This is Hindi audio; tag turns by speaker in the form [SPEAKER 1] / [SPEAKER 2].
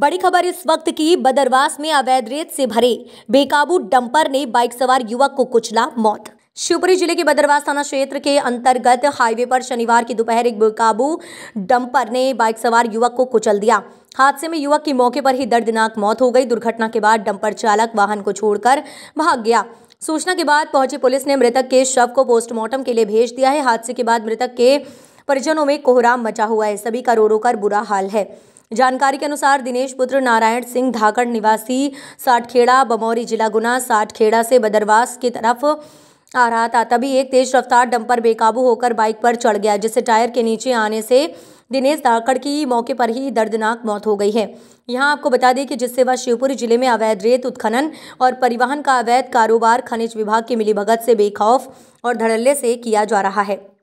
[SPEAKER 1] बड़ी खबर इस वक्त की बदरवास में अवैध रेत से भरे बेकाबू डंपर ने बाइक सवार युवक को कुचला मौत शिवपुरी जिले के बदरवास थाना क्षेत्र के अंतर्गत हाईवे पर शनिवार की दोपहर एक बेकाबू डंपर ने बाइक सवार युवक को कुचल दिया हादसे में युवक की मौके पर ही दर्दनाक मौत हो गई दुर्घटना के बाद डंपर चालक वाहन को छोड़कर भाग गया सूचना के बाद पहुंची पुलिस ने मृतक के शव को पोस्टमार्टम के लिए भेज दिया है हादसे के बाद मृतक के परिजनों में कोहराम मचा हुआ है सभी का रो रो कर बुरा हाल है जानकारी के अनुसार दिनेश पुत्र नारायण सिंह धाकड़ निवासी साठखेड़ा बमौरी जिला गुना साठखेड़ा से बदरवास की तरफ आ रहा था तभी एक तेज रफ्तार डंपर बेकाबू होकर बाइक पर चढ़ गया जिससे टायर के नीचे आने से दिनेश धाकड़ की मौके पर ही दर्दनाक मौत हो गई है यहाँ आपको बता दें कि जिससे वह शिवपुरी जिले में अवैध रेत उत्खनन और परिवहन का अवैध कारोबार खनिज विभाग की मिलीभगत से बेखौफ और धड़ल्ले से किया जा रहा है